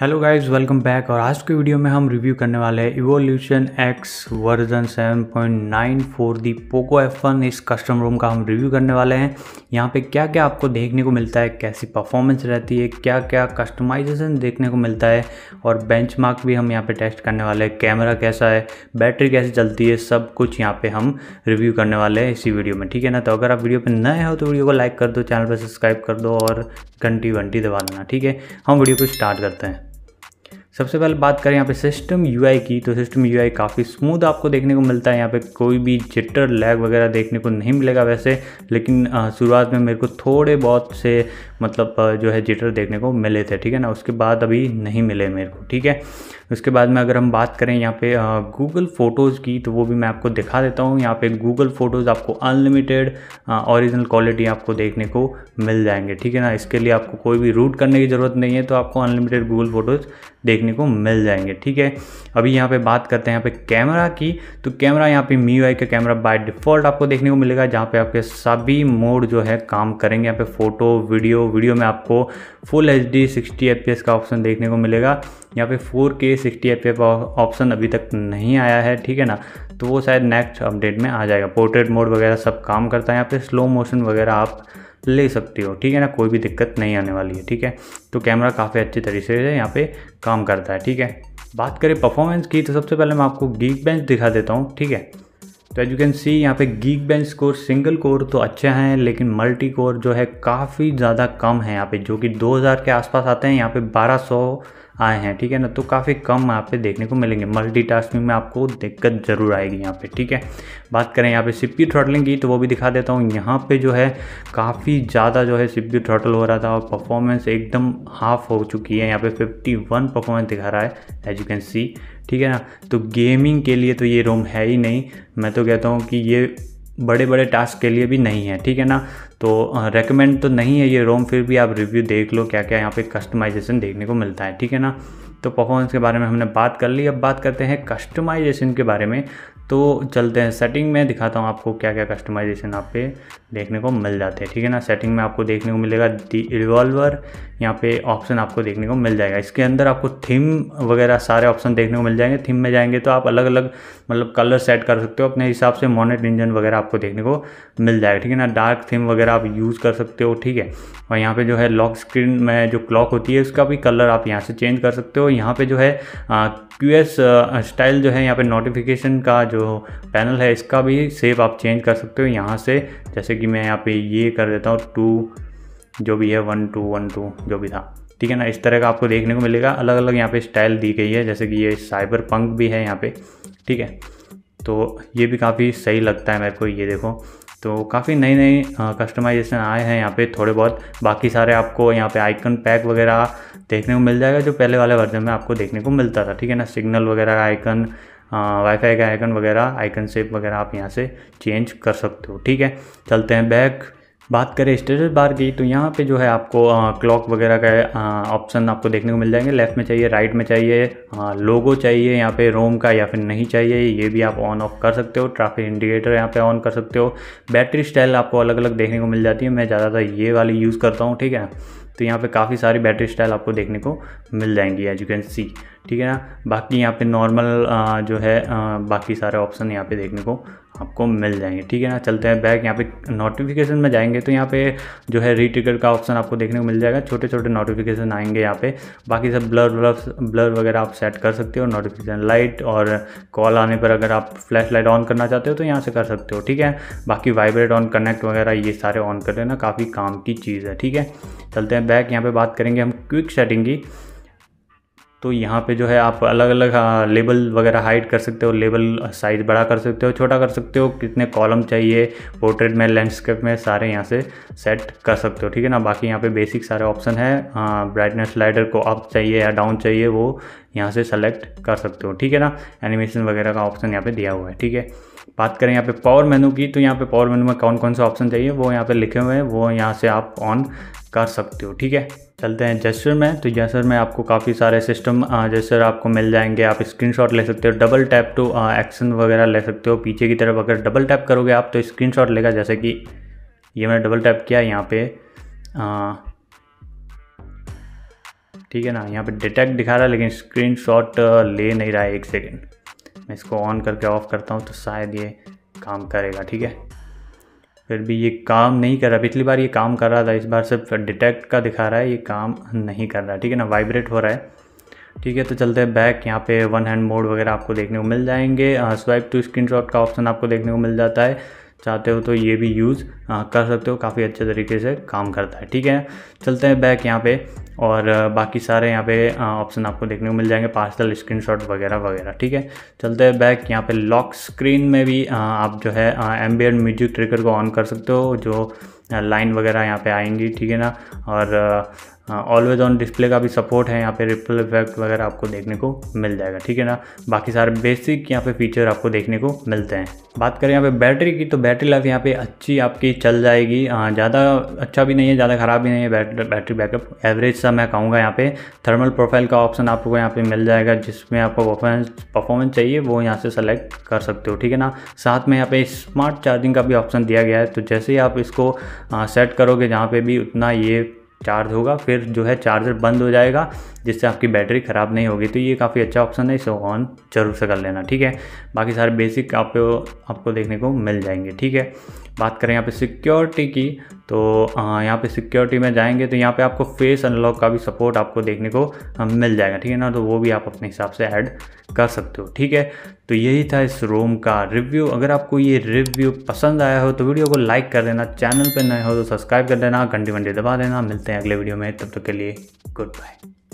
hello guys welcome back और आज के वीडियो में हम रिव्यू करने वाले हैं Evolution X version 7.9 for the Poco one इस कस्टम रूम का हम रिव्यू करने वाले हैं यहाँ पे क्या क्या आपको देखने को मिलता है कैसी परफॉर्मेंस रहती है क्या क्या कस्टमाइजेशन देखने को मिलता है और बेंचमार्क भी हम यहाँ पर टेस्ट करने वाले हैं कैमरा कैसा है बैटरी कैसे चलती है सब कुछ यहाँ पर हम रिव्यू करने वाले हैं इसी वीडियो में ठीक है ना तो अगर आप वीडियो पर नए हो तो वीडियो को लाइक कर दो चैनल पर सब्सक्राइब कर दो और घंटी वंटी दबा देना ठीक है हम वीडियो को स्टार्ट करते हैं सबसे पहले बात करें यहाँ पे सिस्टम यूआई की तो सिस्टम यूआई काफ़ी स्मूथ आपको देखने को मिलता है यहाँ पे कोई भी जिटर लैग वगैरह देखने को नहीं मिलेगा वैसे लेकिन शुरुआत में मेरे को थोड़े बहुत से मतलब जो है जिटर देखने को मिले थे ठीक है ना उसके बाद अभी नहीं मिले मेरे को ठीक है उसके बाद में अगर हम बात करें यहाँ पे गूगल फ़ोटोज़ की तो वो भी मैं आपको दिखा देता हूँ यहाँ पे गूगल फ़ोटोज़ आपको अनलिमिटेड ओरिजिनल क्वालिटी आपको देखने को मिल जाएंगे ठीक है ना इसके लिए आपको कोई भी रूट करने की ज़रूरत नहीं है तो आपको अनलिमिटेड गूगल फ़ोटोज़ देखने को मिल जाएंगे ठीक है अभी यहाँ पे बात करते हैं यहाँ पे कैमरा की तो कैमरा यहाँ पे मी का कैमरा बाय डिफ़ॉल्ट आपको देखने को मिलेगा जहाँ पे आपके सभी मोड जो है काम करेंगे यहाँ पे फ़ोटो वीडियो वीडियो में आपको full H D sixty F का ऑप्शन देखने को मिलेगा यहाँ पे 4K 60 एफ ऑप्शन अभी तक नहीं आया है ठीक है ना तो वो शायद नेक्स्ट अपडेट में आ जाएगा पोर्ट्रेट मोड वगैरह सब काम करता है यहाँ पे स्लो मोशन वगैरह आप ले सकते हो ठीक है ना कोई भी दिक्कत नहीं आने वाली है ठीक है तो कैमरा काफ़ी अच्छी तरीके से यहाँ पर काम करता है ठीक है बात करें परफॉर्मेंस की तो सबसे पहले मैं आपको गीक बेंच दिखा देता हूँ ठीक है तो एज यू कैन सी यहाँ पे Geekbench core single core तो अच्छे हैं लेकिन मल्टी कोर जो है काफ़ी ज़्यादा कम है यहाँ पे जो कि 2000 के आसपास आते हैं यहाँ पे 1200 आए हैं ठीक है ना तो काफ़ी कम यहाँ पे देखने को मिलेंगे मल्टीटास्किंग में आपको दिक्कत ज़रूर आएगी यहाँ पे ठीक है बात करें यहाँ पे सिप्यू थ्रॉटलिंग की तो वो भी दिखा देता हूँ यहाँ पे जो है काफ़ी ज़्यादा जो है सिप्यू थ्रॉटल हो रहा था और परफॉर्मेंस एकदम हाफ हो चुकी है यहाँ पे 51 परफॉर्मेंस दिखा रहा है एज यू कैन सी ठीक है ना तो गेमिंग के लिए तो ये रोम है ही नहीं मैं तो कहता हूँ कि ये बड़े बड़े टास्क के लिए भी नहीं है ठीक है ना तो रेकमेंड तो नहीं है ये रोम फिर भी आप रिव्यू देख लो क्या क्या यहाँ पे कस्टमाइजेशन देखने को मिलता है ठीक है ना तो परफॉर्मेंस के बारे में हमने बात कर ली अब बात करते हैं कस्टमाइजेशन के बारे में तो चलते हैं सेटिंग में दिखाता हूँ आपको क्या क्या कस्टमाइजेशन आप पे देखने को मिल जाते हैं ठीक है ना सेटिंग में आपको देखने को मिलेगा दी रिवॉल्वर यहाँ पे ऑप्शन आपको देखने को मिल जाएगा इसके अंदर आपको थीम वगैरह सारे ऑप्शन देखने को मिल जाएंगे थीम में जाएंगे तो आप अलग अलग मतलब कलर सेट कर सकते हो अपने हिसाब से मॉनेट इंजन वगैरह आपको देखने को मिल जाएगा ठीक है ना डार्क थीम वगैरह आप यूज़ कर सकते हो ठीक है और यहाँ पर जो है लॉक स्क्रीन में जो क्लॉक होती है उसका भी कलर आप यहाँ से चेंज कर सकते हो हो यहाँ पे जो है क्यू एस स्टाइल जो है यहाँ पे नोटिफिकेशन का जो पैनल है इसका भी सेव आप चेंज कर सकते हो यहाँ से जैसे कि मैं यहाँ पे ये कर देता हूँ टू जो भी है वन टू वन टू जो भी था ठीक है ना इस तरह का आपको देखने को मिलेगा अलग अलग यहाँ पे स्टाइल दी गई है जैसे कि ये साइबर पंक भी है यहाँ पे ठीक है तो ये भी काफ़ी सही लगता है मेरे को ये देखो तो काफ़ी नए नए कस्टमाइजेशन आए हैं यहाँ पे थोड़े बहुत बाकी सारे आपको यहाँ पे आइकन पैक वगैरह देखने को मिल जाएगा जो पहले वाले वर्जन में आपको देखने को मिलता था ठीक है ना सिग्नल वगैरह आइकन वाईफाई का आइकन वगैरह आइकन सेप वगैरह आप यहाँ से चेंज कर सकते हो ठीक है चलते हैं बैक बात करें स्टेटस बार की तो यहाँ पे जो है आपको क्लॉक वगैरह का ऑप्शन आपको देखने को मिल जाएंगे लेफ्ट में चाहिए राइट में चाहिए आ, लोगो चाहिए यहाँ पे रोम का या फिर नहीं चाहिए ये भी आप ऑन ऑफ कर सकते हो ट्रैफिक इंडिकेटर यहाँ पे ऑन कर सकते हो बैटरी स्टाइल आपको अलग अलग देखने को मिल जाती है मैं ज़्यादातर ये वाली यूज़ करता हूँ ठीक है तो यहाँ पे काफ़ी सारी बैटरी स्टाइल आपको देखने को मिल जाएंगी एज यू कैन सी ठीक है ना बाकी यहाँ पे नॉर्मल जो है बाकी सारे ऑप्शन यहाँ पे देखने को आपको मिल जाएंगे ठीक है ना चलते हैं बैक यहाँ पे नोटिफिकेशन में जाएंगे तो यहाँ पे जो है री का ऑप्शन आपको देखने को मिल जाएगा छोटे छोटे नोटिफिकेशन आएंगे यहाँ पे बाकी सब ब्लर ब्लर ब्लर वगैरह आप सेट कर सकते हो नोटिफिकेशन लाइट और कॉल आने पर अगर आप फ्लैश लाइट ऑन करना चाहते हो तो यहाँ से कर सकते हो ठीक है बाकी वाइब्रेट ऑन कनेक्ट वगैरह ये सारे ऑन कर लेना काफ़ी काम की चीज़ है ठीक है चलते हैं बैक यहाँ पर बात करेंगे हम क्विक सेटिंग की तो यहाँ पे जो है आप अलग अलग लेबल वगैरह हाइड कर सकते हो लेबल साइज़ बड़ा कर सकते हो छोटा कर सकते हो कितने कॉलम चाहिए पोर्ट्रेट में लैंडस्केप में सारे यहाँ से सेट कर सकते हो ठीक है ना बाकी यहाँ पे बेसिक सारे ऑप्शन है ब्राइटनेस स्लाइडर को अप चाहिए या डाउन चाहिए वो यहाँ से सेलेक्ट कर सकते हो ठीक है ना एनिमेशन वगैरह का ऑप्शन यहाँ पर दिया हुआ है ठीक है बात करें यहाँ पे पावर मेनू की तो यहाँ पे पावर मेनू में कौन कौन से ऑप्शन चाहिए वो यहाँ पे लिखे हुए हैं वो यहाँ से आप ऑन कर सकते हो ठीक है चलते हैं जेस्टर में तो जेस्टर में आपको काफ़ी सारे सिस्टम जेस्टर आपको मिल जाएंगे आप स्क्रीनशॉट ले सकते हो डबल टैप टू एक्शन वगैरह ले सकते हो पीछे की तरफ अगर डबल टैप करोगे आप तो स्क्रीनशॉट लेगा जैसे कि ये मैंने डबल टैप किया यहाँ पे आ, ठीक है ना यहाँ पे डिटेक्ट दिखा रहा है लेकिन शॉट ले नहीं रहा है एक सेकेंड मैं इसको ऑन करके ऑफ करता हूँ तो शायद ये काम करेगा ठीक है फिर भी ये काम नहीं कर रहा पिछली बार ये काम कर रहा था इस बार सिर्फ डिटेक्ट का दिखा रहा है ये काम नहीं कर रहा है ठीक है ना वाइब्रेट हो रहा है ठीक है तो चलते हैं बैक यहाँ पे वन हैंड मोड वगैरह आपको देखने को मिल जाएंगे स्वाइप टू स्क्रीनशॉट का ऑप्शन आपको देखने को मिल जाता है चाहते हो तो ये भी यूज़ कर सकते हो काफ़ी अच्छे तरीके से काम करता है ठीक है चलते हैं बैक यहाँ पे और बाकी सारे यहाँ पे ऑप्शन आपको देखने को मिल जाएंगे पार्सल शॉट वगैरह वगैरह ठीक है चलते हैं बैक यहाँ पे लॉक स्क्रीन में भी आप जो है एम्बियड म्यूजिक ट्रिकर को ऑन कर सकते हो जो लाइन वगैरह यहाँ पे आएंगी ठीक है ना और ऑलवेज ऑन डिस्प्ले का भी सपोर्ट है यहाँ पे रिपल इफेक्ट वगैरह आपको देखने को मिल जाएगा ठीक है ना बाकी सारे बेसिक यहाँ पे फीचर आपको देखने को मिलते हैं बात करें यहाँ पे बैटरी की तो बैटरी लाइफ यहाँ पे अच्छी आपकी चल जाएगी ज़्यादा अच्छा भी नहीं है ज़्यादा ख़राब भी नहीं है बैटरी बैटरी बैकअप एवरेज सा मैं कहूँगा यहाँ पे थर्मल प्रोफाइल का ऑप्शन आपको यहाँ पे मिल जाएगा जिसमें आपको परफॉर्मेंस परफॉर्मेंस चाहिए वो यहाँ से सेलेक्ट कर सकते हो ठीक है ना साथ में यहाँ पे स्मार्ट चार्जिंग का भी ऑप्शन दिया गया है तो जैसे ही आप इसको सेट हाँ, करोगे जहाँ पे भी उतना ये चार्ज होगा फिर जो है चार्जर बंद हो जाएगा जिससे आपकी बैटरी ख़राब नहीं होगी तो ये काफ़ी अच्छा ऑप्शन है इसे ऑन जरूर से कर लेना ठीक है बाकी सारे बेसिक आप आपको देखने को मिल जाएंगे ठीक है बात करें यहाँ पे सिक्योरिटी की तो यहाँ पे सिक्योरिटी में जाएंगे तो यहाँ पे आपको फेस अनलॉक का भी सपोर्ट आपको देखने को मिल जाएगा ठीक है ना तो वो भी आप अपने हिसाब से ऐड कर सकते हो ठीक है तो यही था इस रोम का रिव्यू अगर आपको ये रिव्यू पसंद आया हो तो वीडियो को लाइक कर देना चैनल पर नए हो तो सब्सक्राइब कर देना घंटी वंटी दबा देना मिलते हैं अगले वीडियो में तब तक तो के लिए गुड बाय